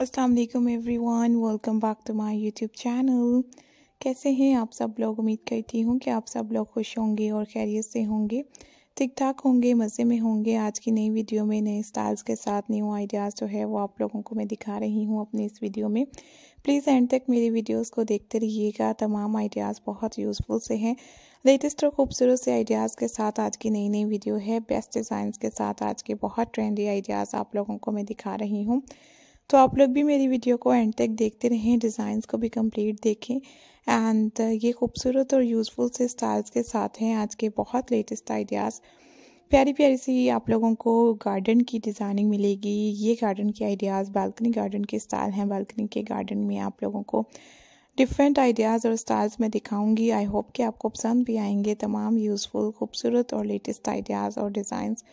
Aslam everyone welcome back to my YouTube channel कैसे हैं आप सब लोग उम्मीद करती हूँ कि आप सब लोग खुश होंगे और खैरियत से होंगे ठीक ठाक होंगे मज़े में होंगे आज की नई वीडियो में नए स्टाइल्स के साथ न्यू आइडियाज़ जो है वो आप लोगों को मैं दिखा रही हूँ अपनी इस वीडियो में प्लीज़ एंड तक मेरी वीडियोस को देखते रहिएगा तमाम आइडियाज़ बहुत यूज़फुल से हैं लेटेस्ट और खूबसूरत से आइडियाज़ के साथ आज की नई नई वीडियो है बेस्ट डिज़ाइंस के साथ आज के बहुत ट्रेंडी आइडियाज़ आप लोगों को मैं दिखा रही हूँ तो आप लोग भी मेरी वीडियो को एंड तक देखते रहें डिज़ाइंस को भी कंप्लीट देखें एंड uh, ये खूबसूरत और यूज़फुल से स्टाइल्स के साथ हैं आज के बहुत लेटेस्ट आइडियाज़ प्यारी प्यारी सी आप लोगों को गार्डन की डिज़ाइनिंग मिलेगी ये गार्डन के आइडियाज़ बालकनी गार्डन के स्टाइल हैं बालकनी के गार्डन में आप लोगों को डिफरेंट आइडियाज़ और स्टाइल्स मैं दिखाऊंगी आई होप कि आपको पसंद भी आएंगे तमाम यूज़फुल खूबसूरत और लेटेस्ट आइडियाज़ और डिज़ाइंस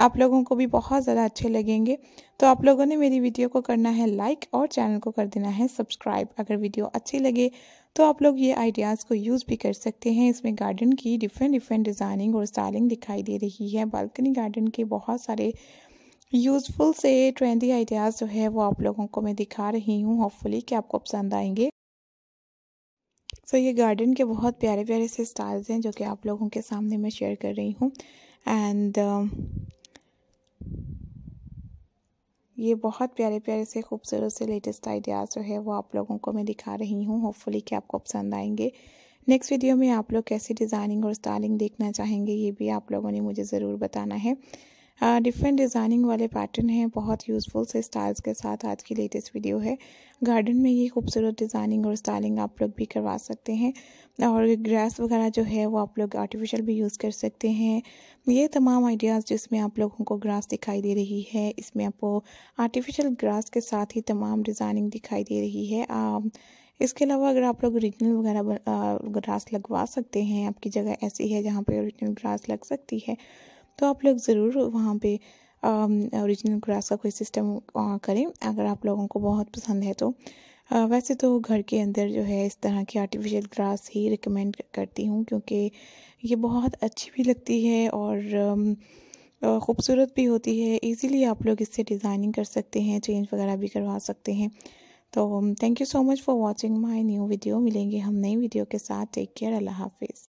आप लोगों को भी बहुत ज़्यादा अच्छे लगेंगे तो आप लोगों ने मेरी वीडियो को करना है लाइक और चैनल को कर देना है सब्सक्राइब अगर वीडियो अच्छी लगे तो आप लोग ये आइडियाज़ को यूज़ भी कर सकते हैं इसमें गार्डन की डिफरेंट डिफरेंट डिज़ाइनिंग और स्टाइलिंग दिखाई दे रही है बालकनी गार्डन के बहुत सारे यूज़फुल से ट्रेंडी आइडियाज़ जो है वो आप लोगों को मैं दिखा रही हूँ होपफुली कि आपको पसंद आएंगे सो so, ये गार्डन के बहुत प्यारे प्यारे से स्टाइल्स हैं जो कि आप लोगों के सामने मैं शेयर कर रही हूँ एंड ये बहुत प्यारे प्यारे से खूबसूरत से लेटेस्ट आइडियाज़ जो है वो आप लोगों को मैं दिखा रही हूँ होपफुली कि आपको पसंद आएंगे नेक्स्ट वीडियो में आप लोग कैसी डिज़ाइनिंग और स्टाइलिंग देखना चाहेंगे ये भी आप लोगों ने मुझे ज़रूर बताना है डिफरेंट डिज़ाइनिंग वाले पैटर्न हैं बहुत यूज़फुल से स्टाइल्स के साथ आज की लेटेस्ट वीडियो है गार्डन में ये खूबसूरत डिज़ाइनिंग और स्टाइलिंग आप लोग भी करवा सकते हैं और ग्रास वगैरह जो है वो आप लोग आर्टिफिशियल भी यूज़ कर सकते हैं ये तमाम आइडियाज़ जिसमें आप लोगों को ग्रास दिखाई दे रही है इसमें आपको आर्टिफिशियल ग्रास के साथ ही तमाम डिज़ाइनिंग दिखाई दे रही है आप इसके अलावा अगर आप लोग ओरिजिनल वगैरह ग्रास लगवा सकते हैं आपकी जगह ऐसी है जहाँ पर ओरिजिनल ग्रास लग सकती है तो आप लोग ज़रूर वहाँ पर ओरिजिनल ग्रास का कोई सिस्टम करें अगर आप लोगों को बहुत पसंद है तो वैसे तो घर के अंदर जो है इस तरह की आर्टिफिशियल ग्रास ही रिकमेंड करती हूँ क्योंकि ये बहुत अच्छी भी लगती है और ख़ूबसूरत भी होती है इजीली आप लोग इससे डिज़ाइनिंग कर सकते हैं चेंज वगैरह भी करवा सकते हैं तो thank you so much for watching my new video मिलेंगे हम नई वीडियो के साथ टेक केयर अल्लाह हाफिज़